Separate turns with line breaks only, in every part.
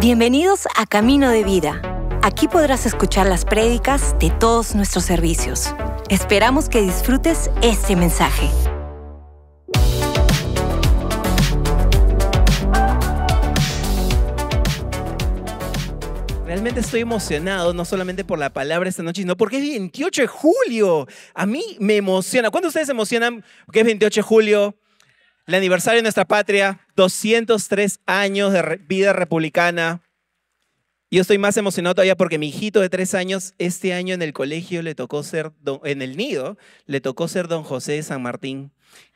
Bienvenidos a Camino de Vida. Aquí podrás escuchar las prédicas de todos nuestros servicios. Esperamos que disfrutes este mensaje. Realmente estoy emocionado, no solamente por la palabra esta noche, sino porque es 28 de julio. A mí me emociona. ¿Cuándo ustedes se emocionan que es 28 de julio? el aniversario de nuestra patria, 203 años de vida republicana. Yo estoy más emocionado todavía porque mi hijito de tres años, este año en el colegio le tocó ser, en el nido, le tocó ser don José de San Martín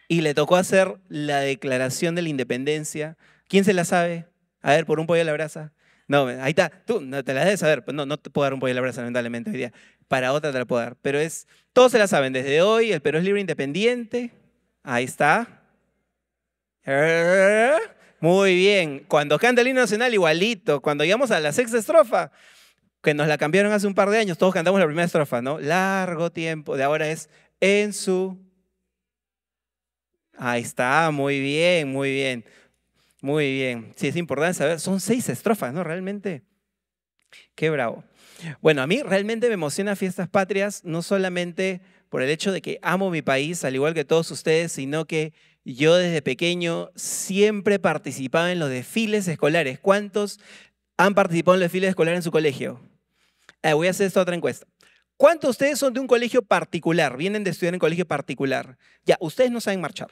y le tocó hacer la declaración de la independencia. ¿Quién se la sabe? A ver, por un pollo de la brasa. No, ahí está, tú no te la debes saber. Pues no, no te puedo dar un pollo de la brasa, lamentablemente, hoy día. Para otra te la puedo dar. Pero es, todos se la saben, desde hoy el Perú es libre e independiente. Ahí está. Eh, muy bien. Cuando canta el himno nacional, igualito. Cuando llegamos a la sexta estrofa, que nos la cambiaron hace un par de años, todos cantamos la primera estrofa, ¿no? Largo tiempo. De ahora es en su. Ahí está, muy bien, muy bien. Muy bien. Sí, es importante saber. Son seis estrofas, ¿no? Realmente. Qué bravo. Bueno, a mí realmente me emociona Fiestas Patrias, no solamente por el hecho de que amo mi país, al igual que todos ustedes, sino que yo desde pequeño siempre participaba en los desfiles escolares. ¿Cuántos han participado en los desfiles escolares en su colegio? Eh, voy a hacer esta otra encuesta. ¿Cuántos de ustedes son de un colegio particular? Vienen de estudiar en colegio particular. Ya, ustedes no saben marchar.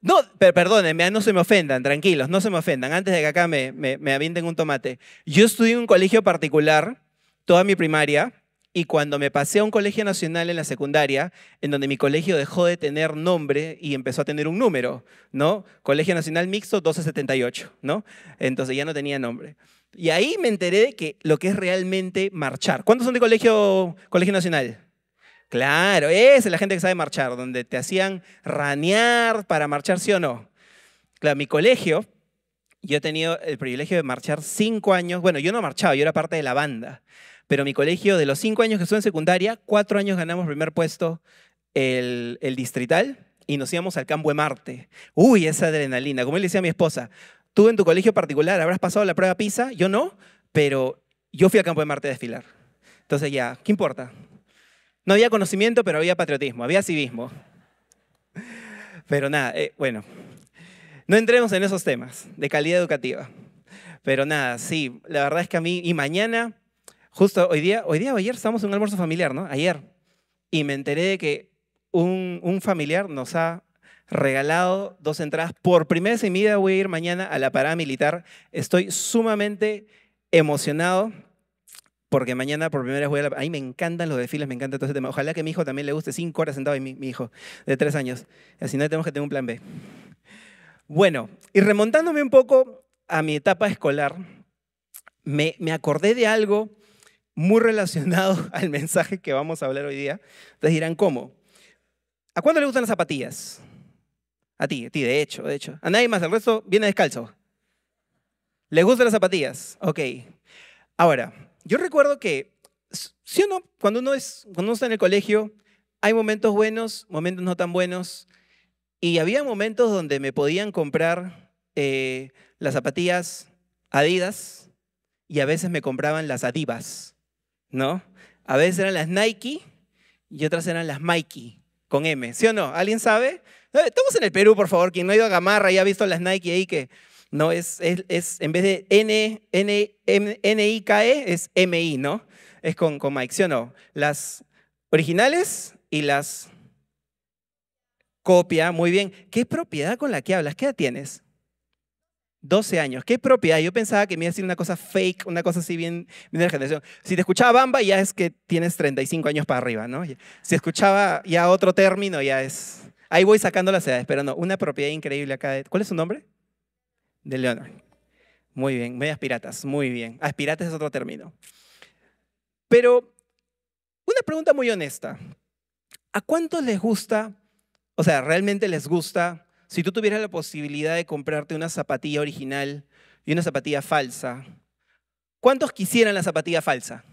No, pero perdónenme, ah, no se me ofendan, tranquilos, no se me ofendan. Antes de que acá me, me avienten un tomate. Yo estudié en un colegio particular toda mi primaria y cuando me pasé a un colegio nacional en la secundaria, en donde mi colegio dejó de tener nombre y empezó a tener un número, ¿no? Colegio Nacional Mixto 1278, ¿no? Entonces ya no tenía nombre. Y ahí me enteré de que lo que es realmente marchar. ¿Cuántos son de colegio, colegio nacional? Claro, es la gente que sabe marchar, donde te hacían ranear para marchar, sí o no. Claro, mi colegio, yo he tenido el privilegio de marchar cinco años. Bueno, yo no marchaba, yo era parte de la banda. Pero mi colegio, de los cinco años que estuve en secundaria, cuatro años ganamos primer puesto el, distrital y nos íbamos al campo de Marte. Uy, esa adrenalina. Como le decía a mi esposa, tú en tu colegio particular habrás pasado la prueba PISA, yo no, pero yo fui al campo de Marte a desfilar. Entonces ya, ¿qué importa? No había conocimiento, pero había patriotismo, había civismo. Pero nada, eh, bueno, no entremos en esos temas de calidad educativa. Pero nada, sí, la verdad es que a mí, y mañana Justo hoy día, hoy día o ayer estábamos en un almuerzo familiar, ¿no? Ayer. Y me enteré de que un, familiar nos ha regalado dos entradas. Por primera vez en mi vida voy a ir mañana a la parada militar. Estoy sumamente emocionado porque mañana por primera vez voy a la... A mí me encantan los desfiles, me encanta todo ese tema. Ojalá que a mi hijo también le guste cinco horas sentado ahí, mi, hijo de tres años. Si no tenemos que tener un plan B. Bueno, y remontándome un poco a mi etapa escolar, me, me acordé de algo muy relacionado al mensaje que vamos a hablar hoy día. Entonces dirán, ¿cómo? ¿A cuándo le gustan las zapatillas? A ti, a ti, de hecho, de hecho. A nadie más, el resto viene descalzo. ¿Le gustan las zapatillas? Ok. Ahora, yo recuerdo que, si uno, cuando uno, es, cuando uno está en el colegio, hay momentos buenos, momentos no tan buenos, y había momentos donde me podían comprar eh, las zapatillas Adidas y a veces me compraban las Adivas. ¿no? A veces eran las Nike y otras eran las Mikey, con M, ¿sí o no? ¿Alguien sabe? Estamos eh, en el Perú, por favor, quien no ha ido a Gamarra y ha visto las Nike ahí que, no, es, es, es en vez de N, N, M, N, I, K, E, es M, I, ¿no? Es con, con Mike, ¿sí o no? Las originales y las copia, muy bien. ¿Qué propiedad con la que hablas? ¿Qué edad tienes? 12 años. ¿Qué propiedad? Yo pensaba que me iba a decir una cosa fake, una cosa así bien, de la generación. Si te escuchaba Bamba, ya es que tienes 35 años para arriba, ¿no? Si escuchaba ya otro término, ya es... Ahí voy sacando las edades, pero no, una propiedad increíble acá. ¿Cuál es su nombre? De Leonard. Muy bien, medias piratas, muy bien. Ah, piratas es otro término. Pero una pregunta muy honesta. ¿A cuántos les gusta, o sea, realmente les gusta si tú tuvieras la posibilidad de comprarte una zapatilla original y una zapatilla falsa, ¿cuántos quisieran la zapatilla falsa?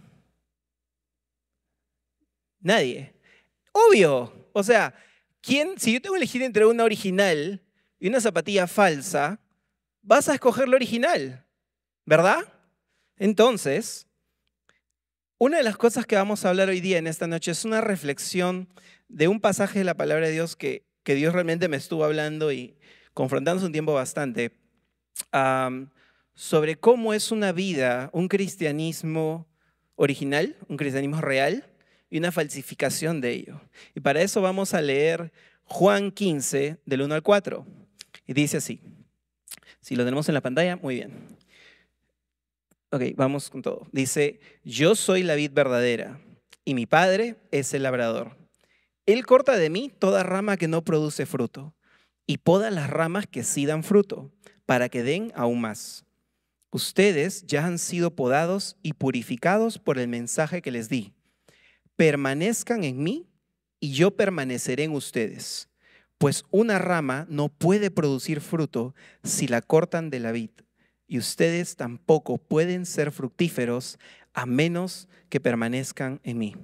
Nadie. Obvio. O sea, ¿quién, si yo tengo que elegir entre una original y una zapatilla falsa, vas a escoger la original, ¿verdad? Entonces, una de las cosas que vamos a hablar hoy día en esta noche es una reflexión de un pasaje de la palabra de Dios que que Dios realmente me estuvo hablando y confrontándose un tiempo bastante sobre cómo es una vida, un cristianismo original, un cristianismo real y una falsificación de ello. Y para eso vamos a leer Juan 15 del 1 al 4. Y dice así. Si lo tenemos en la pantalla, muy bien. Ok, vamos con todo. Dice, yo soy la vid verdadera y mi padre es el labrador. Él corta de mí toda rama que no produce fruto y poda las ramas que sí dan fruto, para que den aún más. Ustedes ya han sido podados y purificados por el mensaje que les di. Permanezcan en mí y yo permaneceré en ustedes, pues una rama no puede producir fruto si la cortan de la vid, y ustedes tampoco pueden ser fructíferos a menos que permanezcan en mí.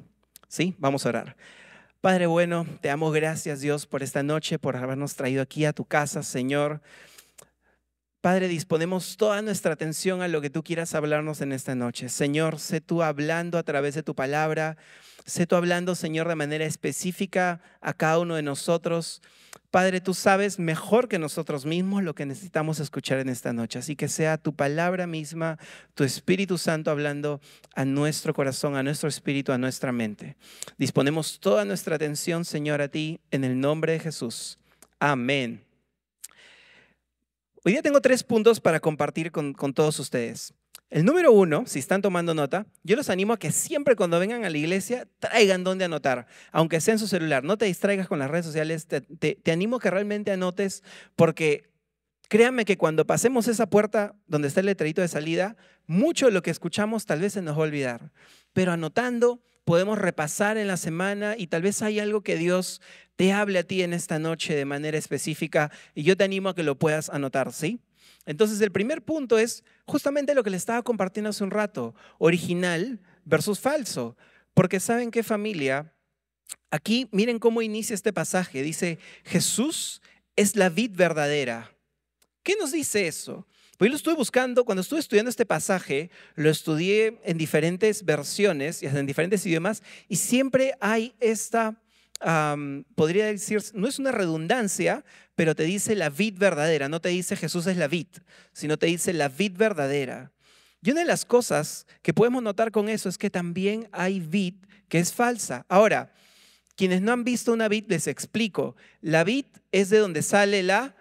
¿Sí? Vamos a orar. Padre bueno, te amo, gracias Dios por esta noche, por habernos traído aquí a tu casa, Señor. Padre, disponemos toda nuestra atención a lo que tú quieras hablarnos en esta noche. Señor, sé tú hablando a través de tu palabra, sé tú hablando, Señor, de manera específica a cada uno de nosotros. Padre, tú sabes mejor que nosotros mismos lo que necesitamos escuchar en esta noche. Así que sea tu palabra misma, tu Espíritu Santo hablando a nuestro corazón, a nuestro espíritu, a nuestra mente. Disponemos toda nuestra atención, Señor, a ti, en el nombre de Jesús. Amén. Hoy día tengo tres puntos para compartir con, con todos ustedes. El número uno, si están tomando nota, yo los animo a que siempre cuando vengan a la iglesia traigan donde anotar, aunque sea en su celular. No te distraigas con las redes sociales, te, animo a que realmente anotes, porque créanme que cuando pasemos esa puerta donde está el letrerito de salida, mucho de lo que escuchamos tal vez se nos va a olvidar. Pero anotando, podemos repasar en la semana y tal vez hay algo que Dios te hable a ti en esta noche de manera específica y yo te animo a que lo puedas anotar, ¿sí? Entonces el primer punto es justamente lo que les estaba compartiendo hace un rato, original versus falso, porque saben qué familia, aquí miren cómo inicia este pasaje, dice, Jesús es la vid verdadera. ¿Qué nos dice eso? Pues yo lo estuve buscando, cuando estuve estudiando este pasaje, lo estudié en diferentes versiones y en diferentes idiomas, y siempre hay esta podría decir, no es una redundancia, pero te dice la vid verdadera, no te dice Jesús es la vid, sino te dice la vid verdadera. Y una de las cosas que podemos notar con eso es que también hay vid que es falsa. Ahora, quienes no han visto una vid, les explico. La vid es de donde sale la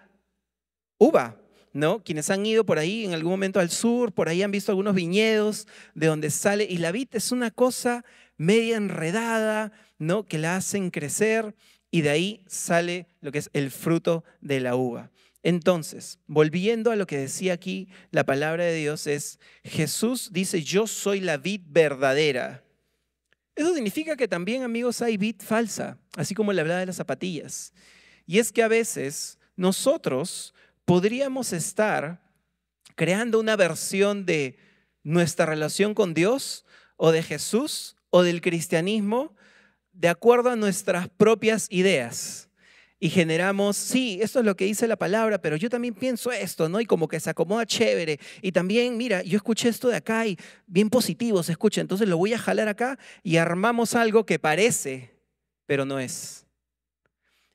uva, ¿no? Quienes han ido por ahí en algún momento al sur, por ahí han visto algunos viñedos de donde sale. Y la vid es una cosa media enredada, ¿no? que la hacen crecer y de ahí sale lo que es el fruto de la uva. Entonces, volviendo a lo que decía aquí, la palabra de Dios es, Jesús dice, yo soy la vid verdadera. Eso significa que también, amigos, hay vid falsa, así como la hablaba de las zapatillas. Y es que a veces nosotros podríamos estar creando una versión de nuestra relación con Dios o de Jesús o del cristianismo de acuerdo a nuestras propias ideas y generamos, sí, esto es lo que dice la palabra, pero yo también pienso esto, ¿no? Y como que se acomoda chévere. Y también, mira, yo escuché esto de acá y bien positivo se escucha, entonces lo voy a jalar acá y armamos algo que parece, pero no es.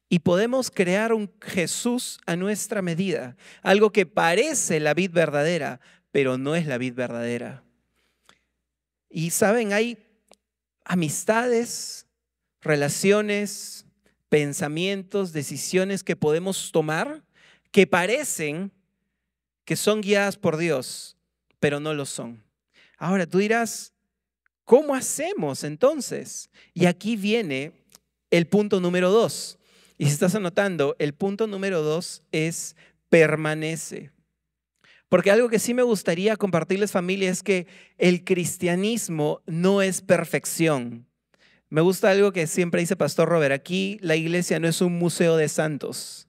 Y podemos crear un Jesús a nuestra medida, algo que parece la vid verdadera, pero no es la vid verdadera. Y saben, hay amistades relaciones, pensamientos, decisiones que podemos tomar que parecen que son guiadas por Dios, pero no lo son. Ahora tú dirás, ¿cómo hacemos entonces? Y aquí viene el punto número dos. Y si estás anotando, el punto número dos es permanece. Porque algo que sí me gustaría compartirles familia es que el cristianismo no es perfección. Me gusta algo que siempre dice Pastor Robert, aquí la iglesia no es un museo de santos.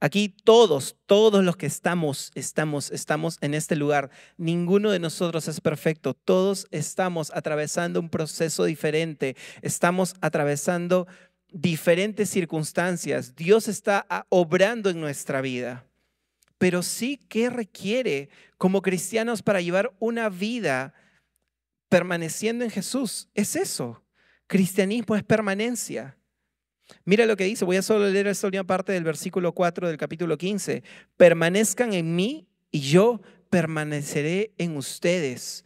Aquí todos, todos los que estamos, estamos, estamos en este lugar. Ninguno de nosotros es perfecto. Todos estamos atravesando un proceso diferente. Estamos atravesando diferentes circunstancias. Dios está ah, obrando en nuestra vida. Pero sí qué requiere como cristianos para llevar una vida permaneciendo en Jesús. Es eso. Cristianismo es permanencia. Mira lo que dice, voy a solo leer esta última parte del versículo 4 del capítulo 15. Permanezcan en mí y yo permaneceré en ustedes.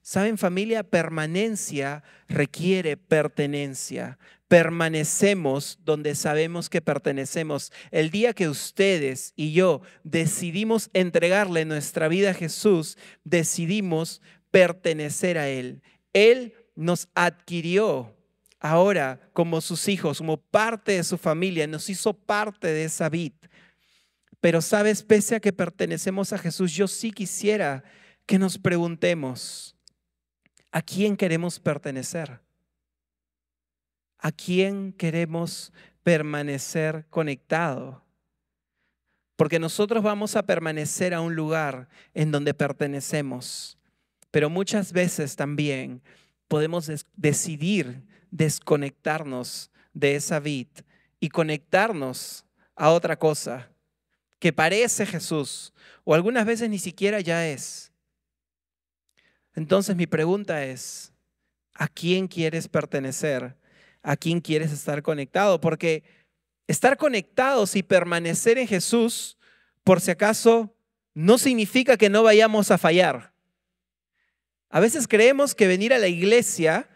Saben familia, permanencia requiere pertenencia. Permanecemos donde sabemos que pertenecemos. El día que ustedes y yo decidimos entregarle nuestra vida a Jesús, decidimos pertenecer a Él. Él nos adquirió ahora como sus hijos, como parte de su familia, nos hizo parte de esa vid. Pero sabes, pese a que pertenecemos a Jesús, yo sí quisiera que nos preguntemos, ¿a quién queremos pertenecer? ¿A quién queremos permanecer conectado? Porque nosotros vamos a permanecer a un lugar en donde pertenecemos, pero muchas veces también podemos decidir desconectarnos de esa vid y conectarnos a otra cosa que parece Jesús o algunas veces ni siquiera ya es. Entonces mi pregunta es, ¿a quién quieres pertenecer? ¿A quién quieres estar conectado? Porque estar conectados y permanecer en Jesús, por si acaso, no significa que no vayamos a fallar. A veces creemos que venir a la iglesia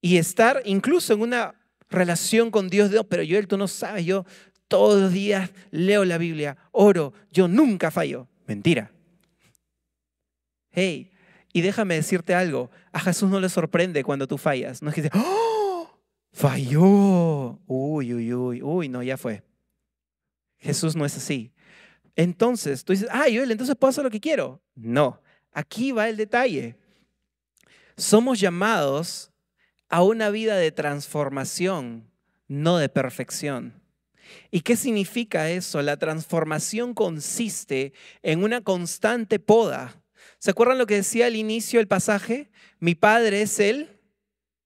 y estar incluso en una relación con Dios, pero yo, él tú no sabes, yo todos los días leo la Biblia, oro, yo nunca fallo. Mentira. Hey, y déjame decirte algo, a Jesús no le sorprende cuando tú fallas. No es que dice, ¡oh! Falló. Uy, uy, uy, uy, no, ya fue. Jesús no es así. Entonces, tú dices, ah, yo entonces puedo hacer lo que quiero. No, Aquí va el detalle. Somos llamados a una vida de transformación, no de perfección. ¿Y qué significa eso? La transformación consiste en una constante poda. ¿Se acuerdan lo que decía al inicio del pasaje? Mi padre es él.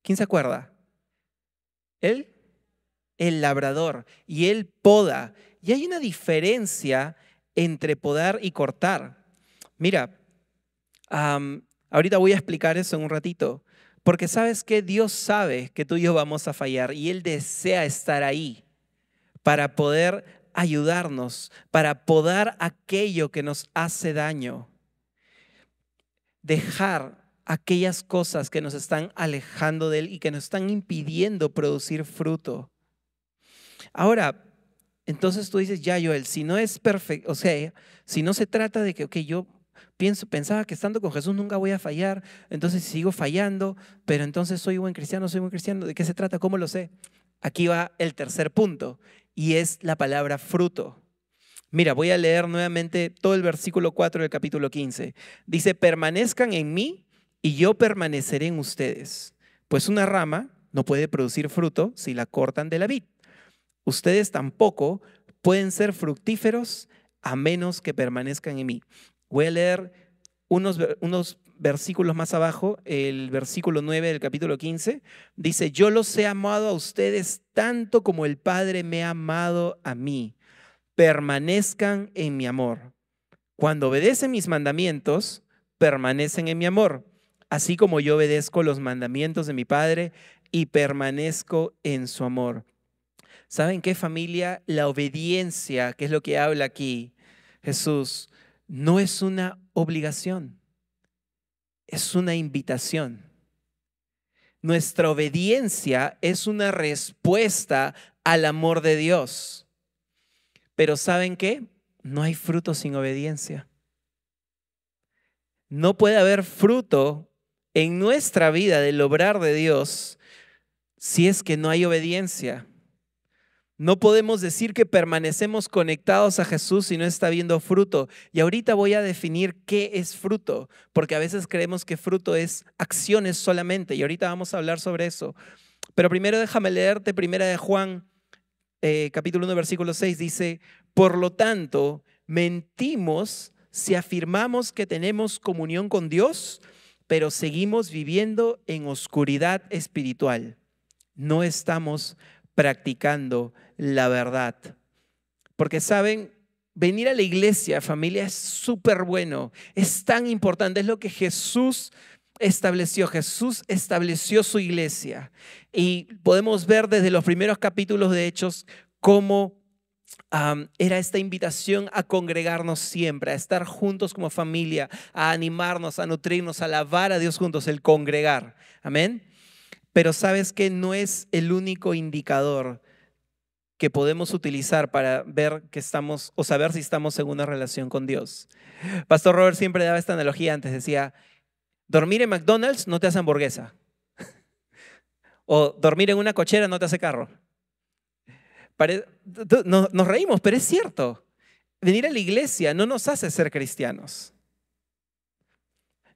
¿Quién se acuerda? Él, el labrador, y él poda. Y hay una diferencia entre podar y cortar. Mira, ahorita voy a explicar eso en un ratito, porque sabes que Dios sabe que tú y yo vamos a fallar y Él desea estar ahí para poder ayudarnos, para podar aquello que nos hace daño, dejar aquellas cosas que nos están alejando de Él y que nos están impidiendo producir fruto. Ahora, entonces tú dices, ya Joel, si no es perfecto, o sea, si no se trata de que, yo Pienso, pensaba que estando con Jesús nunca voy a fallar, entonces sigo fallando, pero entonces soy buen cristiano, soy buen cristiano. ¿De qué se trata? ¿Cómo lo sé? Aquí va el tercer punto y es la palabra fruto. Mira, voy a leer nuevamente todo el versículo 4 del capítulo 15. Dice, permanezcan en mí y yo permaneceré en ustedes, pues una rama no puede producir fruto si la cortan de la vid. Ustedes tampoco pueden ser fructíferos a menos que permanezcan en mí. Voy a leer unos, versículos más abajo, el versículo 9 del capítulo 15, dice, yo los he amado a ustedes tanto como el Padre me ha amado a mí. Permanezcan en mi amor. Cuando obedecen mis mandamientos, permanecen en mi amor, así como yo obedezco los mandamientos de mi Padre y permanezco en su amor. ¿Saben qué familia? La obediencia, que es lo que habla aquí Jesús no es una obligación, es una invitación. Nuestra obediencia es una respuesta al amor de Dios. Pero ¿saben qué? No hay fruto sin obediencia. No puede haber fruto en nuestra vida del obrar de Dios si es que no hay obediencia. No podemos decir que permanecemos conectados a Jesús si no está viendo fruto. Y ahorita voy a definir qué es fruto, porque a veces creemos que fruto es acciones solamente, y ahorita vamos a hablar sobre eso. Pero primero déjame leerte Primera de Juan, eh, capítulo 1, versículo 6, dice, por lo tanto, mentimos si afirmamos que tenemos comunión con Dios, pero seguimos viviendo en oscuridad espiritual. No estamos practicando la verdad. Porque saben, venir a la iglesia, familia, es súper bueno, es tan importante, es lo que Jesús estableció, Jesús estableció su iglesia. Y podemos ver desde los primeros capítulos de Hechos cómo era esta invitación a congregarnos siempre, a estar juntos como familia, a animarnos, a nutrirnos, a alabar a Dios juntos, el congregar. Amén. Pero sabes que no es el único indicador que podemos utilizar para ver que estamos o saber si estamos en una relación con Dios. Pastor Robert siempre daba esta analogía antes, decía, dormir en McDonald's no te hace hamburguesa. o dormir en una cochera no te hace carro. nos reímos, pero es cierto. Venir a la iglesia no nos hace ser cristianos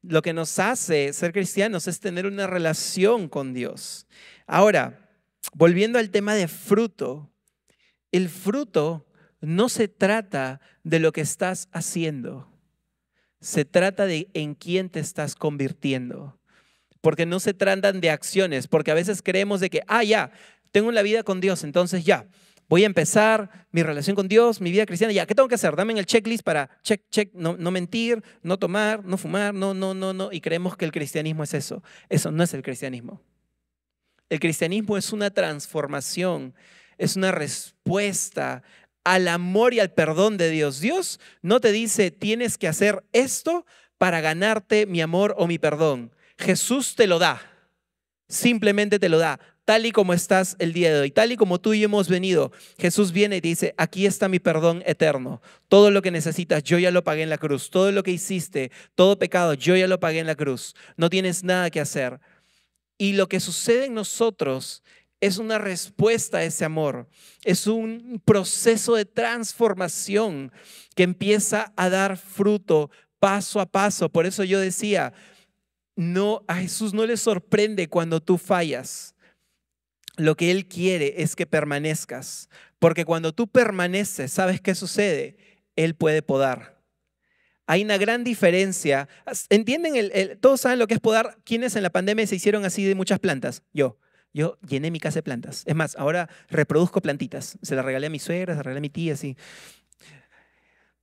lo que nos hace ser cristianos es tener una relación con Dios. Ahora, volviendo al tema de fruto, el fruto no se trata de lo que estás haciendo, se trata de en quién te estás convirtiendo. Porque no se tratan de acciones, porque a veces creemos de que, ah, ya, tengo la vida con Dios, entonces ya, voy a empezar mi relación con Dios, mi vida cristiana, ya, ¿qué tengo que hacer? Dame el checklist para check, check, no mentir, no tomar, no fumar, no, no, no, no. Y creemos que el cristianismo es eso. Eso no es el cristianismo. El cristianismo es una transformación, es una respuesta al amor y al perdón de Dios. Dios no te dice, tienes que hacer esto para ganarte mi amor o mi perdón. Jesús te lo da. Simplemente te lo da tal y como estás el día de hoy, tal y como tú y hemos venido. Jesús viene y dice, aquí está mi perdón eterno. Todo lo que necesitas, yo ya lo pagué en la cruz. Todo lo que hiciste, todo pecado, yo ya lo pagué en la cruz. No tienes nada que hacer. Y lo que sucede en nosotros es una respuesta a ese amor. Es un proceso de transformación que empieza a dar fruto paso a paso. Por eso yo decía, no a Jesús no le sorprende cuando tú fallas lo que Él quiere es que permanezcas, porque cuando tú permaneces, ¿sabes qué sucede? Él puede podar. Hay una gran diferencia. ¿Entienden? El, todos saben lo que es podar. ¿Quiénes en la pandemia se hicieron así de muchas plantas? Yo. Yo llené mi casa de plantas. Es más, ahora reproduzco plantitas. Se las regalé a mi suegra, se las regalé a mi tía, así.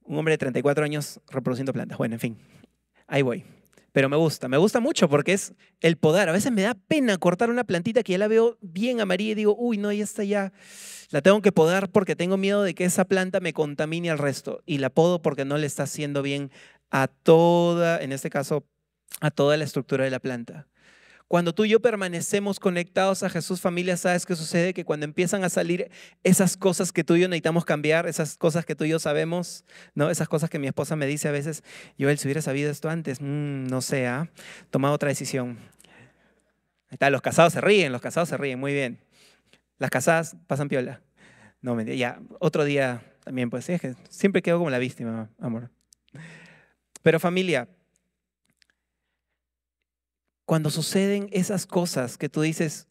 Un hombre de 34 años reproduciendo plantas. Bueno, en fin. Ahí voy. Pero me gusta, me gusta mucho porque es el podar. A veces me da pena cortar una plantita que ya la veo bien amarilla y digo, uy, no, ya está ya. La tengo que podar porque tengo miedo de que esa planta me contamine al resto. Y la podo porque no le está haciendo bien a toda, en este caso, a toda la estructura de la planta. Cuando tú y yo permanecemos conectados a Jesús, familia, ¿sabes qué sucede? Que cuando empiezan a salir esas cosas que tú y yo necesitamos cambiar, esas cosas que tú y yo sabemos, ¿no? Esas cosas que mi esposa me dice a veces, yo él si hubiera sabido esto antes, mm, no sé, ¿ah? toma otra decisión. Ahí está, los casados se ríen, los casados se ríen, muy bien. Las casadas pasan piola. No, ya, otro día también, pues, es que siempre quedo como la víctima, amor. Pero familia, cuando suceden esas cosas que tú dices,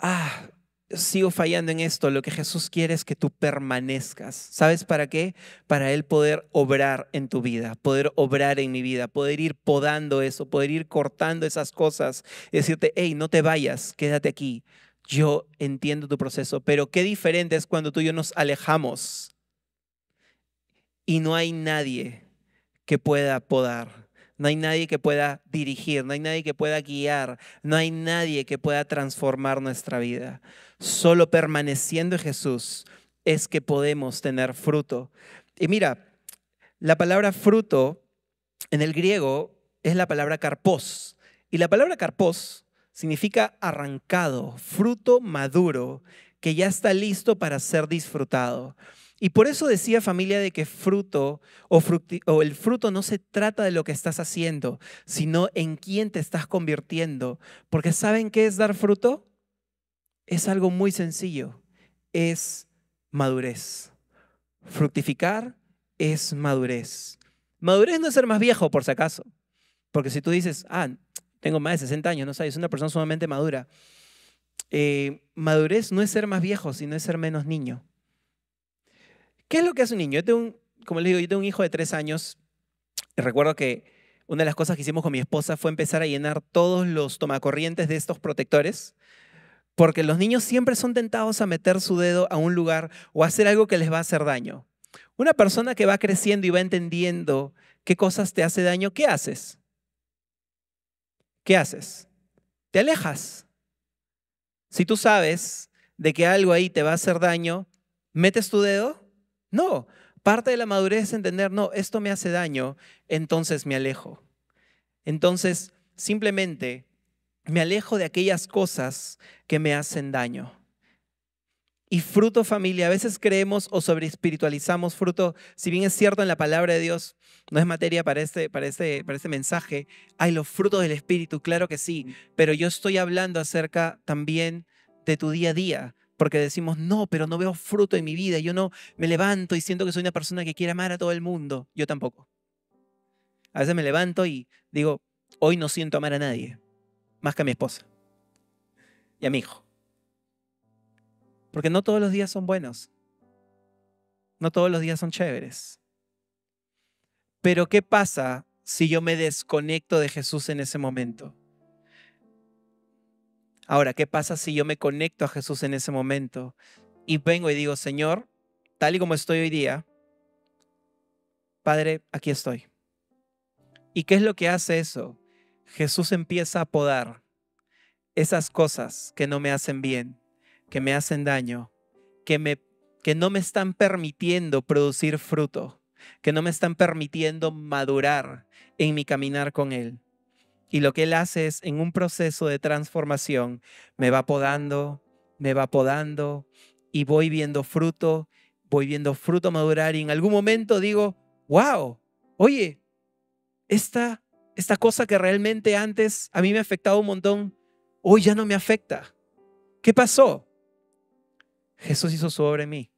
ah, sigo fallando en esto, lo que Jesús quiere es que tú permanezcas. ¿Sabes para qué? Para Él poder obrar en tu vida, poder obrar en mi vida, poder ir podando eso, poder ir cortando esas cosas, decirte, hey, no te vayas, quédate aquí. Yo entiendo tu proceso, pero qué diferente es cuando tú y yo nos alejamos y no hay nadie que pueda podar no hay nadie que pueda dirigir, no hay nadie que pueda guiar, no hay nadie que pueda transformar nuestra vida. Solo permaneciendo en Jesús es que podemos tener fruto. Y mira, la palabra fruto en el griego es la palabra carpos. Y la palabra carpos significa arrancado, fruto maduro, que ya está listo para ser disfrutado. Y por eso decía familia de que fruto o, el fruto no se trata de lo que estás haciendo, sino en quién te estás convirtiendo. Porque ¿saben qué es dar fruto? Es algo muy sencillo. Es madurez. Fructificar es madurez. Madurez no es ser más viejo, por si acaso. Porque si tú dices, ah, tengo más de 60 años, no sabes, es una persona sumamente madura. Eh, madurez no es ser más viejo, sino es ser menos niño. ¿Qué es lo que hace un niño? Yo tengo un, como les digo, yo tengo un hijo de tres años. Recuerdo que una de las cosas que hicimos con mi esposa fue empezar a llenar todos los tomacorrientes de estos protectores, porque los niños siempre son tentados a meter su dedo a un lugar o hacer algo que les va a hacer daño. Una persona que va creciendo y va entendiendo qué cosas te hace daño, ¿qué haces? ¿Qué haces? Te alejas. Si tú sabes de que algo ahí te va a hacer daño, metes tu dedo no, parte de la madurez es entender, no, esto me hace daño, entonces me alejo. Entonces, simplemente me alejo de aquellas cosas que me hacen daño. Y fruto familia, a veces creemos o sobre espiritualizamos fruto, si bien es cierto en la palabra de Dios, no es materia para este, para, este, para este mensaje, hay los frutos del Espíritu, claro que sí, mm. pero yo estoy hablando acerca también de tu día a día, porque decimos, no, pero no veo fruto en mi vida, yo no me levanto y siento que soy una persona que quiere amar a todo el mundo, yo tampoco. A veces me levanto y digo, hoy no siento amar a nadie, más que a mi esposa y a mi hijo. Porque no todos los días son buenos, no todos los días son chéveres. Pero ¿qué pasa si yo me desconecto de Jesús en ese momento? Ahora, ¿qué pasa si yo me conecto a Jesús en ese momento y vengo y digo, Señor, tal y como estoy hoy día, Padre, aquí estoy. ¿Y qué es lo que hace eso? Jesús empieza a podar esas cosas que no me hacen bien, que me hacen daño, que, que no me están permitiendo producir fruto, que no me están permitiendo madurar en mi caminar con Él. Y lo que Él hace es, en un proceso de transformación, me va podando, me va podando, y voy viendo fruto, voy viendo fruto madurar, y en algún momento digo, wow, oye, esta, esta cosa que realmente antes a mí me afectaba un montón, hoy ya no me afecta. ¿Qué pasó? Jesús hizo sobre mí.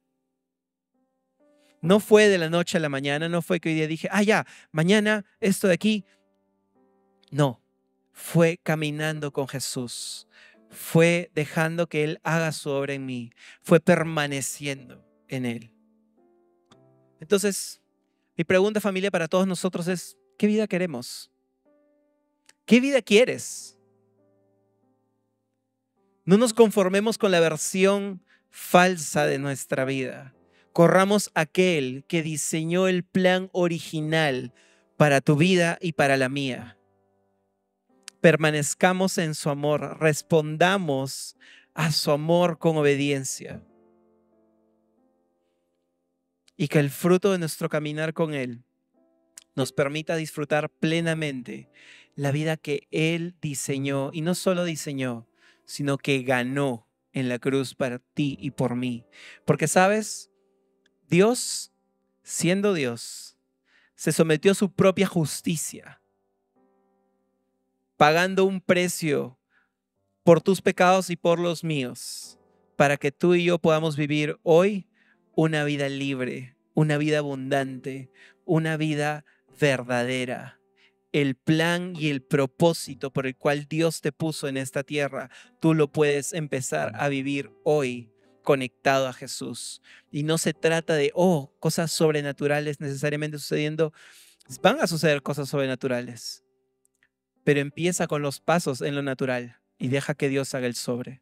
No fue de la noche a la mañana, no fue que hoy día dije, ah, ya, mañana esto de aquí. No fue caminando con Jesús, fue dejando que Él haga su obra en mí, fue permaneciendo en Él. Entonces, mi pregunta familia para todos nosotros es, ¿qué vida queremos? ¿Qué vida quieres? No nos conformemos con la versión falsa de nuestra vida. Corramos aquel que diseñó el plan original para tu vida y para la mía permanezcamos en su amor, respondamos a su amor con obediencia. Y que el fruto de nuestro caminar con Él nos permita disfrutar plenamente la vida que Él diseñó, y no solo diseñó, sino que ganó en la cruz para ti y por mí. Porque sabes, Dios, siendo Dios, se sometió a su propia justicia pagando un precio por tus pecados y por los míos, para que tú y yo podamos vivir hoy una vida libre, una vida abundante, una vida verdadera. El plan y el propósito por el cual Dios te puso en esta tierra, tú lo puedes empezar a vivir hoy conectado a Jesús. Y no se trata de, oh, cosas sobrenaturales necesariamente sucediendo. Van a suceder cosas sobrenaturales, pero empieza con los pasos en lo natural y deja que Dios haga el sobre.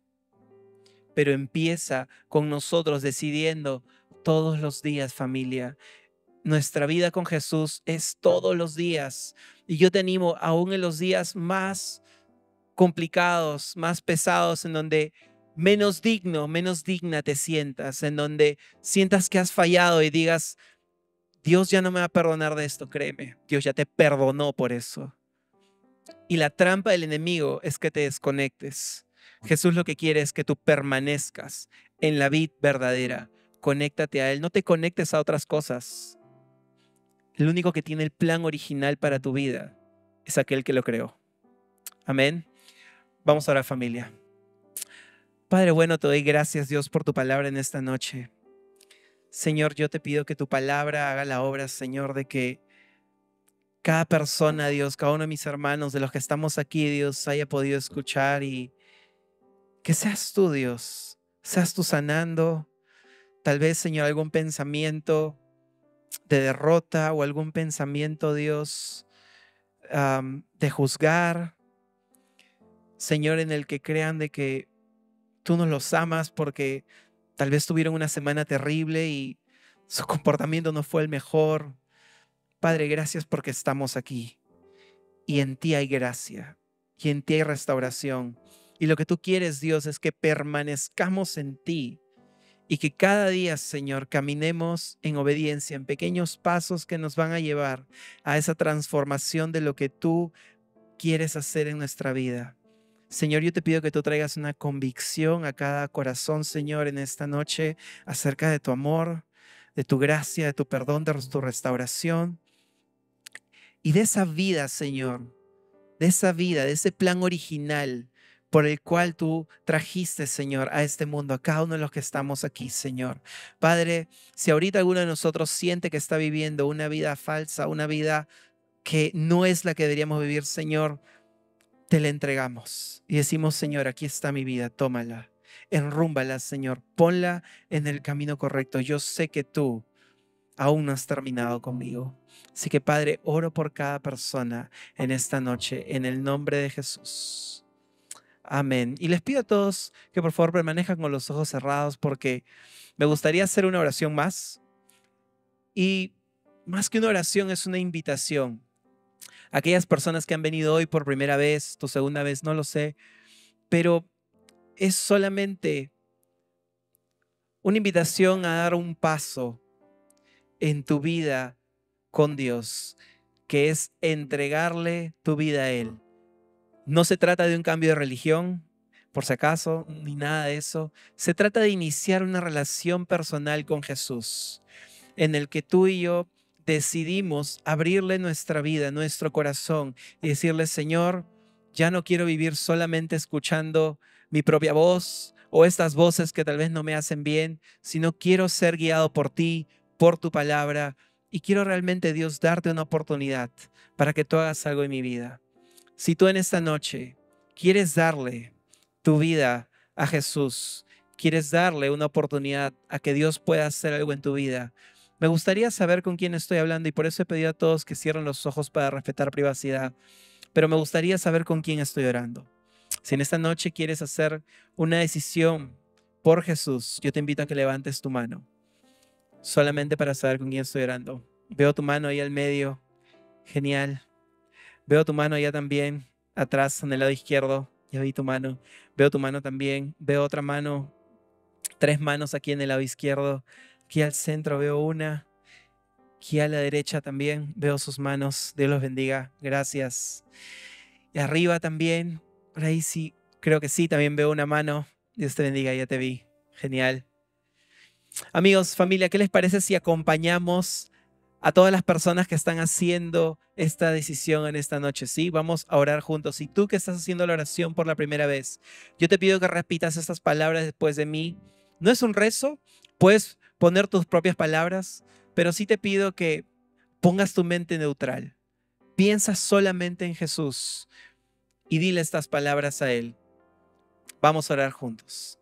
Pero empieza con nosotros decidiendo todos los días familia. Nuestra vida con Jesús es todos los días. Y yo te animo, aún en los días más complicados, más pesados, en donde menos digno, menos digna te sientas, en donde sientas que has fallado y digas, Dios ya no me va a perdonar de esto, créeme, Dios ya te perdonó por eso. Y la trampa del enemigo es que te desconectes. Jesús lo que quiere es que tú permanezcas en la vid verdadera. Conéctate a Él, no te conectes a otras cosas. El único que tiene el plan original para tu vida es aquel que lo creó. Amén. Vamos ahora familia. Padre bueno, te doy gracias Dios por tu palabra en esta noche. Señor, yo te pido que tu palabra haga la obra, Señor, de que cada persona, Dios, cada uno de mis hermanos, de los que estamos aquí, Dios, haya podido escuchar y que seas tú, Dios, seas tú sanando, tal vez, Señor, algún pensamiento de derrota o algún pensamiento, Dios, de juzgar, Señor, en el que crean de que tú no los amas porque tal vez tuvieron una semana terrible y su comportamiento no fue el mejor, Padre, gracias porque estamos aquí y en ti hay gracia y en ti hay restauración. Y lo que tú quieres, Dios, es que permanezcamos en ti y que cada día, Señor, caminemos en obediencia, en pequeños pasos que nos van a llevar a esa transformación de lo que tú quieres hacer en nuestra vida. Señor, yo te pido que tú traigas una convicción a cada corazón, Señor, en esta noche acerca de tu amor, de tu gracia, de tu perdón, de tu restauración. Y de esa vida, Señor, de esa vida, de ese plan original por el cual tú trajiste, Señor, a este mundo, a cada uno de los que estamos aquí, Señor. Padre, si ahorita alguno de nosotros siente que está viviendo una vida falsa, una vida que no es la que deberíamos vivir, Señor, te la entregamos y decimos, Señor, aquí está mi vida, tómala, enrúmbala, Señor, ponla en el camino correcto. Yo sé que tú aún no has terminado conmigo. Así que Padre, oro por cada persona en esta noche, en el nombre de Jesús. Amén. Y les pido a todos que por favor permanezcan con los ojos cerrados porque me gustaría hacer una oración más. Y más que una oración es una invitación. Aquellas personas que han venido hoy por primera vez, tu segunda vez, no lo sé, pero es solamente una invitación a dar un paso en tu vida con Dios, que es entregarle tu vida a Él. No se trata de un cambio de religión, por si acaso, ni nada de eso. Se trata de iniciar una relación personal con Jesús, en el que tú y yo decidimos abrirle nuestra vida, nuestro corazón y decirle, Señor, ya no quiero vivir solamente escuchando mi propia voz o estas voces que tal vez no me hacen bien, sino quiero ser guiado por ti, por tu palabra, y quiero realmente, Dios, darte una oportunidad para que tú hagas algo en mi vida. Si tú en esta noche quieres darle tu vida a Jesús, quieres darle una oportunidad a que Dios pueda hacer algo en tu vida, me gustaría saber con quién estoy hablando y por eso he pedido a todos que cierren los ojos para respetar privacidad, pero me gustaría saber con quién estoy orando. Si en esta noche quieres hacer una decisión por Jesús, yo te invito a que levantes tu mano solamente para saber con quién estoy orando. Veo tu mano ahí al medio, genial. Veo tu mano allá también, atrás, en el lado izquierdo, ya vi tu mano. Veo tu mano también, veo otra mano, tres manos aquí en el lado izquierdo, aquí al centro veo una, aquí a la derecha también veo sus manos, Dios los bendiga, gracias. Y arriba también, por ahí sí, creo que sí, también veo una mano, Dios te bendiga, ya te vi, genial. Amigos, familia, ¿qué les parece si acompañamos a todas las personas que están haciendo esta decisión en esta noche? Sí, vamos a orar juntos. Y tú que estás haciendo la oración por la primera vez, yo te pido que repitas estas palabras después de mí. No es un rezo, puedes poner tus propias palabras, pero sí te pido que pongas tu mente neutral. Piensa solamente en Jesús y dile estas palabras a Él. Vamos a orar juntos.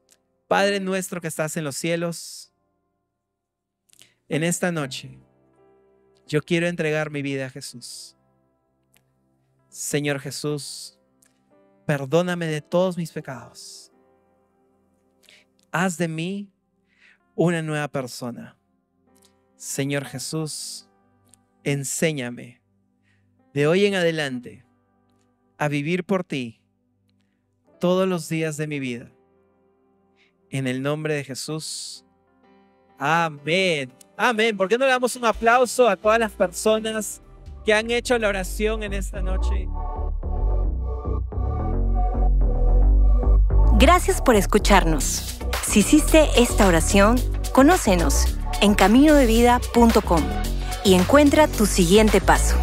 Padre nuestro que estás en los cielos, en esta noche, yo quiero entregar mi vida a Jesús. Señor Jesús, perdóname de todos mis pecados. Haz de mí una nueva persona. Señor Jesús, enséñame de hoy en adelante a vivir por ti todos los días de mi vida. En el nombre de Jesús. Amén. Amén. ¿Por qué no le damos un aplauso a todas las personas que han hecho la oración en esta noche? Gracias por escucharnos. Si hiciste esta oración, conócenos en caminodevida.com y encuentra tu siguiente paso.